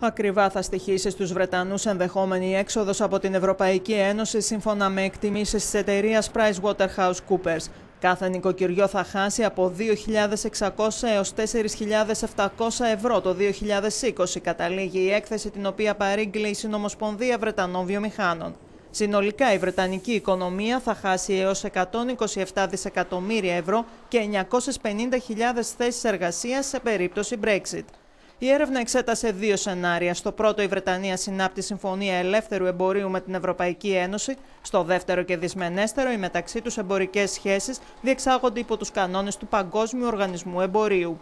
Ακριβά θα στοιχήσει στους Βρετανούς ενδεχόμενη έξοδος από την Ευρωπαϊκή Ένωση σύμφωνα με εκτιμήσεις της εταιρείας PricewaterhouseCoopers. Κάθε νοικοκυριό θα χάσει από 2.600 έως 4.700 ευρώ το 2020, καταλήγει η έκθεση την οποία παρήγγειλε η Συνομοσπονδία Βρετανών Βιομηχάνων. Συνολικά η Βρετανική οικονομία θα χάσει έως 127 δισεκατομμύρια ευρώ και 950.000 θέσεις εργασίας σε περίπτωση Brexit. Η έρευνα εξέτασε δύο σενάρια. Στο πρώτο, η Βρετανία συνάπτει συμφωνία ελεύθερου εμπορίου με την Ευρωπαϊκή Ένωση. Στο δεύτερο και δυσμενέστερο, οι μεταξύ τους εμπορικές σχέσεις διεξάγονται υπό τους κανόνες του Παγκόσμιου Οργανισμού Εμπορίου.